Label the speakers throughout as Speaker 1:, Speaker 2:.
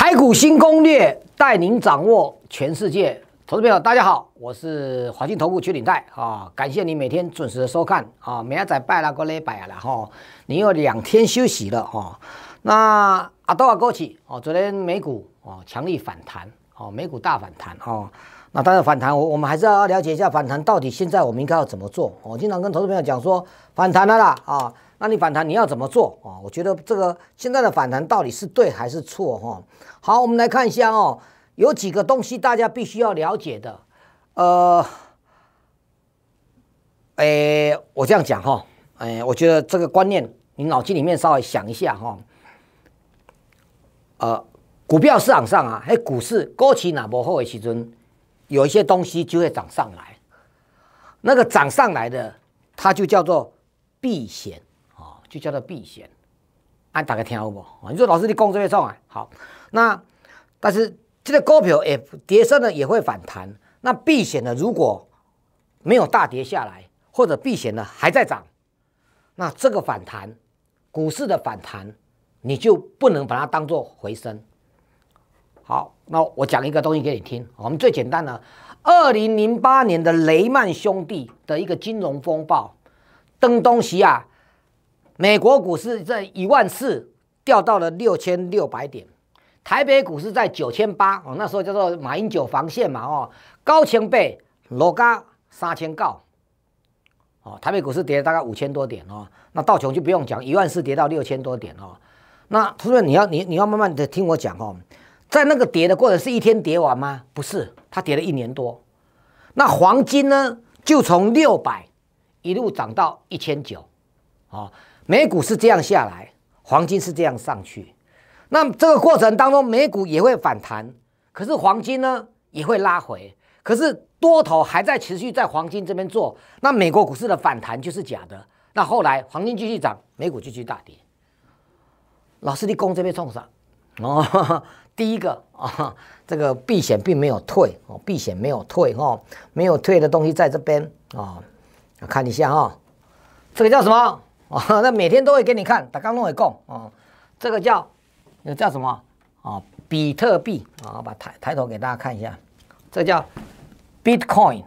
Speaker 1: 台股新攻略带您掌握全世界，投资朋友大家好，我是华兴投顾邱领带啊，感谢你每天准时收看啊，明仔拜啦，个礼拜啊啦你有两天休息了哈，那阿多啊过去哦，昨天美股哦强力反弹哦，美股大反弹哦，那当然反弹，我我们还是要了解一下反弹到底现在我们应该要怎么做？我经常跟投资朋友讲说，反弹了啦啊。那你反弹你要怎么做啊？我觉得这个现在的反弹到底是对还是错哈？好，我们来看一下哦，有几个东西大家必须要了解的。呃，诶，我这样讲哈，诶，我觉得这个观念你脑筋里面稍微想一下哈。呃，股票市场上啊，哎，股市高起那波后的时候，有一些东西就会涨上来，那个涨上来的，它就叫做避险。就叫做避险，啊，大家听好不？你说老师，你工资越涨啊，好，那但是这个股票也跌升了，也会反弹。那避险呢，如果没有大跌下来，或者避险呢还在涨，那这个反弹，股市的反弹，你就不能把它当做回升。好，那我讲一个东西给你听，我们最简单的，二零零八年的雷曼兄弟的一个金融风暴，登东西啊。美国股市在一万四掉到了六千六百点，台北股市在九千八哦，那时候叫做马英九防线嘛哦，高青倍，罗嘎三千告，哦，台北股市跌了大概五千多点哦，那道琼就不用讲，一万四跌到六千多点哦，那突然你要你你要慢慢的听我讲哦，在那个跌的过程是一天跌完吗？不是，它跌了一年多，那黄金呢就从六百一路涨到一千九哦。美股是这样下来，黄金是这样上去，那这个过程当中，美股也会反弹，可是黄金呢也会拉回，可是多头还在持续在黄金这边做，那美国股市的反弹就是假的。那后来黄金继续涨，美股继续大跌。老师，你攻这边冲啥？哦，第一个啊，这个避险并没有退哦，避险没有退哦，没有退的东西在这边啊，看一下哈，这个叫什么？哦，那每天都会给你看，打刚弄会供，哦，这个叫，那叫什么？哦，比特币，啊，把抬抬头给大家看一下，这叫 Bitcoin，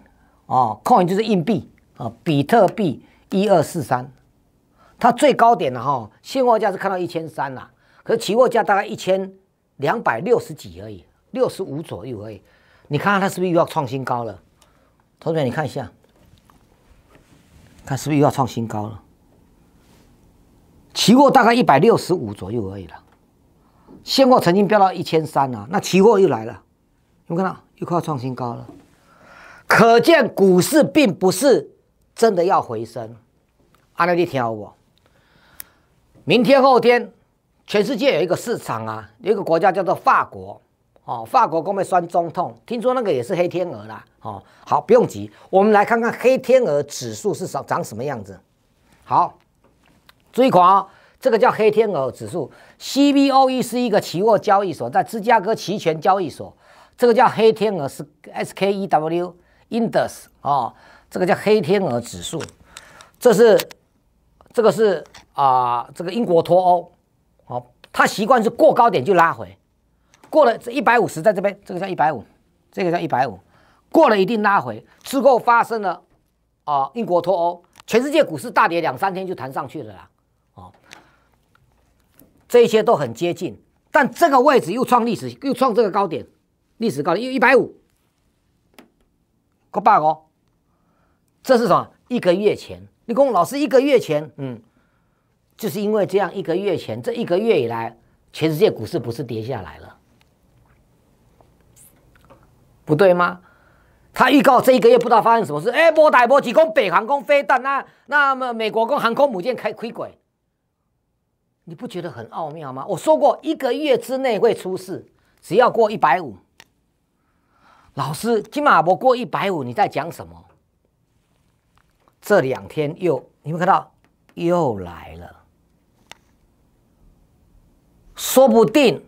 Speaker 1: 啊，Coin 就是硬币，啊，比特币一二四三，它最高点的哈，现货价是看到一千三啦，可是期货价大概一千两百六十几而已，六十五左右而已，你看看它是不是又要创新高了？同学，你看一下，看是不是又要创新高了？期货大概一百六十五左右而已了，现货曾经飙到一千三啊，那期货又来了，有没看到又快要创新高了？可见股市并不是真的要回升。阿德弟听好不？明天后天，全世界有一个市场啊，有一个国家叫做法国，哦，法国 g o 酸中痛，听说那个也是黑天鹅啦，哦，好不用急，我们来看看黑天鹅指数是长长什么样子。好。追狂，这个叫黑天鹅指数，CBOE 是一个期货交易所，在芝加哥期权交易所，这个叫黑天鹅是 S K E W i n d e x 啊，这个叫黑天鹅指数，这是这个是啊，这个英国脱欧，好，它习惯是过高点就拉回，过了这一百五十，在这边，这个叫一百五，这个叫一百五，过了一定拉回，之后发生了啊，英国脱欧，全世界股市大跌两三天就弹上去了啦。这些都很接近，但这个位置又创历史，又创这个高点，历史高点又一百五，过百哦。这是什么？一个月前，你跟我老师，一个月前，嗯，就是因为这样，一个月前，这一个月以来，全世界股市不是跌下来了，不对吗？他预告这一个月不知道发生什么事，哎，波台波击攻北航空飞弹，那那么美国跟航空母舰开亏轨。你不觉得很奥妙吗？我说过一个月之内会出事，只要过一百五。老师，起码我过一百五，你在讲什么？这两天又你没看到，又来了。说不定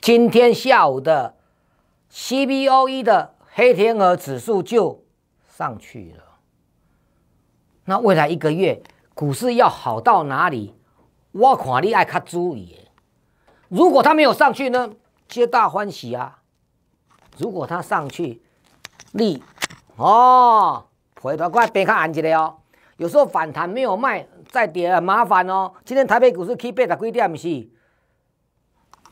Speaker 1: 今天下午的 CBOE 的黑天鹅指数就上去了。那未来一个月股市要好到哪里？我看你爱较注意如果他没有上去呢，皆大欢喜啊。如果他上去，你哦，回头看边较安全哦。有时候反弹没有卖，再跌麻烦哦。今天台北股市开八十几点，是？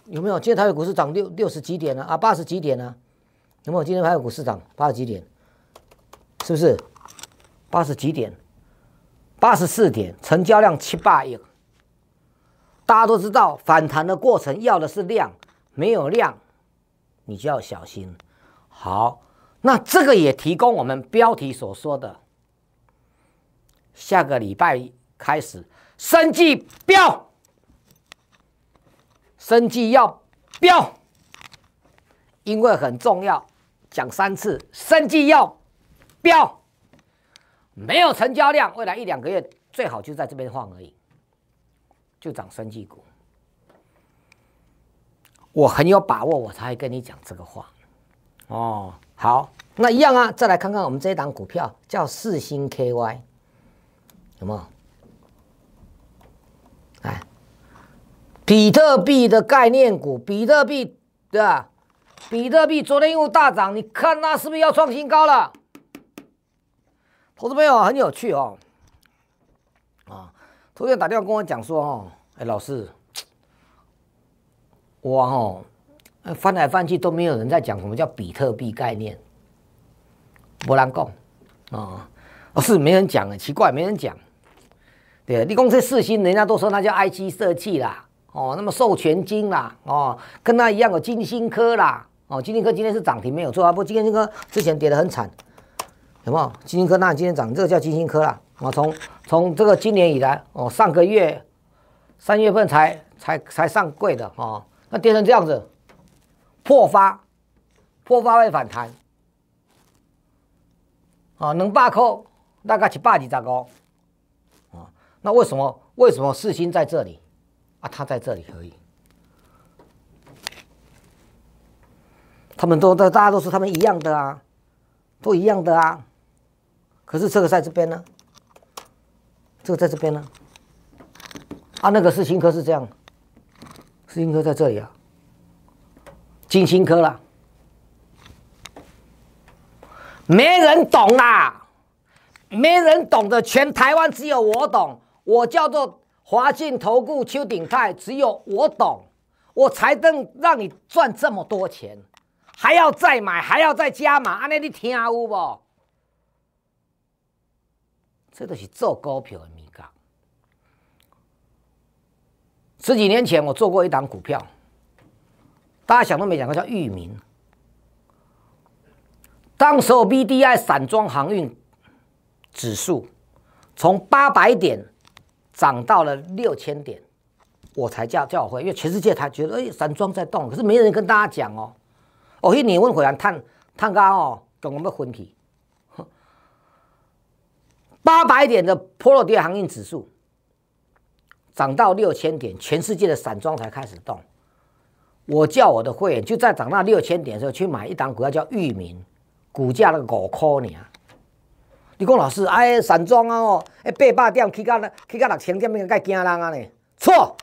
Speaker 1: 有没有？今天台北股市涨六六十几点呢？啊，八十几点呢？有没有？今天台北股市涨八十几点？是不是？八十几点，八十四点，成交量七八亿。大家都知道，反弹的过程要的是量，没有量，你就要小心。好，那这个也提供我们标题所说的，下个礼拜开始生计标，生计要标，因为很重要，讲三次，生计要标，没有成交量，未来一两个月最好就在这边晃而已。就涨生技股，我很有把握，我才跟你讲这个话。哦，好，那一样啊，再来看看我们这一档股票，叫四新 KY，有没有？哎，比特币的概念股，比特币对吧？比特币昨天又大涨，你看那是不是要创新高了？投资朋友很有趣哦。昨天打电话跟我讲说，哦，哎，老师，我哦，翻来翻去都没有人在讲什么叫比特币概念，不难讲，哦，是没人讲的，奇怪，没人讲。对，你公司四星，人家都说那叫 I 七设计啦，哦，那么授权金啦，哦，跟它一样有金星科啦，哦，金星科今天是涨停没有错啊，不金星科之前跌得很惨，有没有？金星科那今天涨，这叫金星科啦。啊，从从这个今年以来，哦，上个月三月份才才才上柜的啊，那跌成这样子，破发，破发会反弹，啊，能百扣，大概七八点十高，啊，那为什么为什么四星在这里啊？它在这里可以，他们都都大家都是他们一样的啊，都一样的啊，可是这个在这边呢？这个在这边呢，啊，那个是新科是这样，新科在这里啊，金星科了，没人懂啦，没人懂的，全台湾只有我懂，我叫做华晋投顾邱鼎泰，只有我懂，我才能让你赚这么多钱，还要再买，还要再加码，安尼你听有无？这都是做股票的秘笈。十几年前，我做过一档股票，大家想都没想过叫域名。当时 BDI 散装航运指数从八百点涨到了六千点，我才叫叫会，因为全世界他觉得哎散装在动，可是没人跟大家讲哦。哦，一年问回来探探高哦，总共要分批。八百点的普罗迪航运指数涨到六千点，全世界的散装才开始动。我叫我的会员就在涨到六千点的时候去买一档股票，叫域名，股价那个五块呢。你讲老师，哎，散装啊哦，哎，八百点起价，去到六千点，咪该惊人啊呢？错，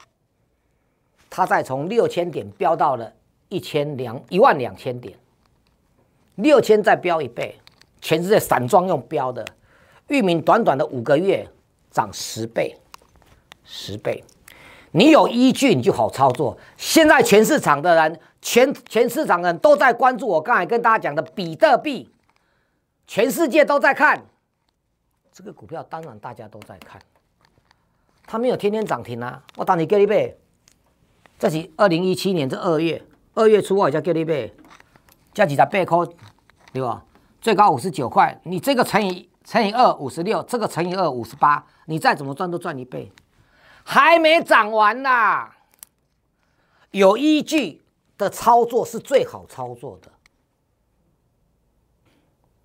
Speaker 1: 它再从六千点飙到了一千两一万两千点，六千再飙一倍，全世界散装用飙的。域名短短的五个月涨十倍，十倍，你有依据你就好操作。现在全市场的人，全全市场的人都在关注我刚才跟大家讲的比特币，全世界都在看这个股票，当然大家都在看，它没有天天涨停啊。我当你吉利贝，这是二零一七年这二月二月初我叫吉利贝，加几只贝块，对吧？最高五十九块，你这个乘以。乘以二五十六，这个乘以二五十八，你再怎么赚都赚一倍，还没涨完啦。有依据的操作是最好操作的，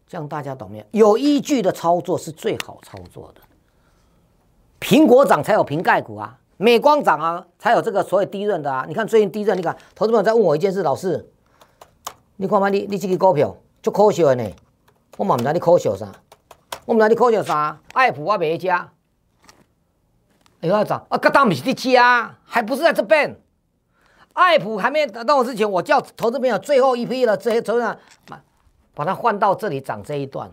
Speaker 1: 这样大家懂没有？有依据的操作是最好操作的。苹果涨才有瓶盖股啊，美光涨啊才有这个所谓低润的啊。你看最近低润，你看投资者在问我一件事，老师，你看嘛，你你这个股票就可惜了呢，我嘛唔知你可惜啥。我们来里股票啥，艾普我没加，哎呀咋，啊各大是体家，还不是在这边，艾普还没到之前，我叫投资朋友最后一批了，这些投资把它换到这里涨这一段，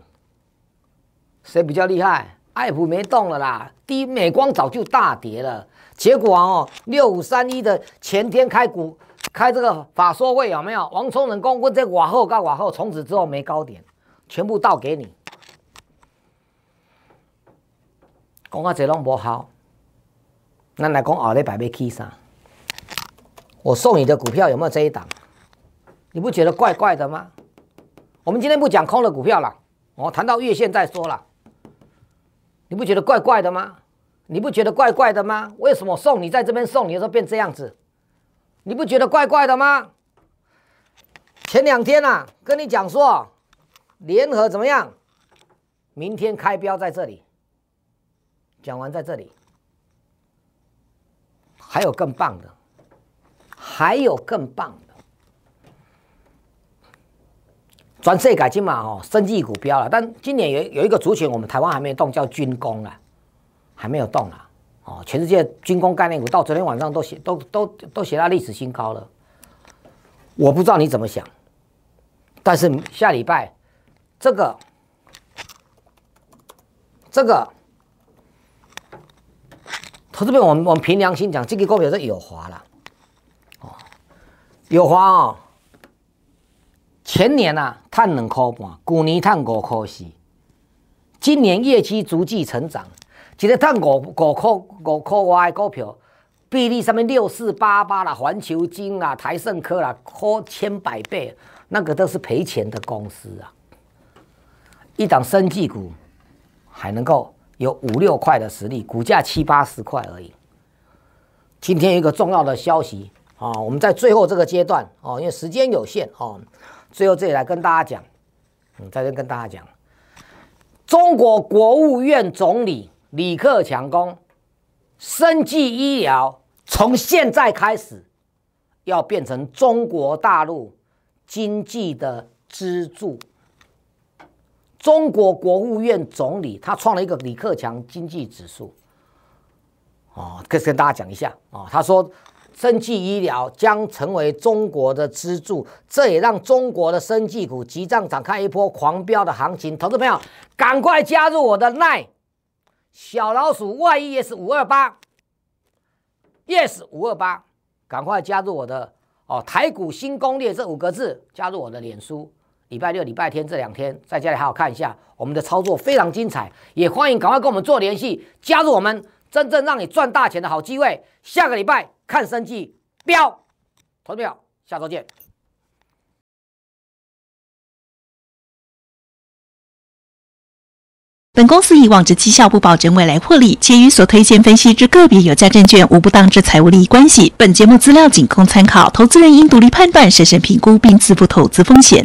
Speaker 1: 谁比较厉害？艾普没动了啦，第美光早就大跌了，结果哦，六五三一的前天开股开这个法说会有没有？王聪成问这瓦后告瓦后，从此之后没高点，全部倒给你。讲话这拢无好，咱来讲我咧摆咩气上？我送你的股票有没有这一档？你不觉得怪怪的吗？我们今天不讲空的股票了，哦，谈到月线再说了。你不觉得怪怪的吗？你不觉得怪怪的吗？为什么送你在这边送你，的候变这样子？你不觉得怪怪的吗？前两天啊，跟你讲说联合怎么样？明天开标在这里。讲完在这里，还有更棒的，还有更棒的，转势改金嘛？哦，升级股标了。但今年有有一个族群，我们台湾还没动，叫军工啊，还没有动啊。哦，全世界军工概念股到昨天晚上都写都都都写到历史新高了。我不知道你怎么想，但是下礼拜这个这个。从这边，我们我们凭良心讲，这个股票是有华了，哦，有华哦。前年呐，赚两块半；，去年赚五块四；，今年业绩逐季成长，一个赚五五块五块外的股票，比例上面六四八八啦，环球金啊，台盛科啦，科千百倍，那个都是赔钱的公司啊！一档生技股还能够。有五六块的实力，股价七八十块而已。今天一个重要的消息啊，我们在最后这个阶段哦，因为时间有限哦，最后这里来跟大家讲，嗯，在这跟大家讲，中国国务院总理李克强公，生技医疗从现在开始要变成中国大陆经济的支柱。中国国务院总理他创了一个李克强经济指数，哦，跟跟大家讲一下哦，他说，生技医疗将成为中国的支柱，这也让中国的生技股急将展开一波狂飙的行情。投资朋友，赶快加入我的 line 小老鼠 Y e S 五二八，Yes 五二八，赶快加入我的哦，台股新攻略这五个字，加入我的脸书。礼拜六、礼拜天这两天在家里好好看一下，我们的操作非常精彩，也欢迎赶快跟我们做联系，加入我们真正让你赚大钱的好机会。下个礼拜看升绩标，投资朋下周见。本公司以往之绩效不保证未来获利，且与所推荐分析之个别有价证券无不当之财务利益关系。本节目资料仅供参考，投资人应独立判断、审慎评估，并自负投资风险。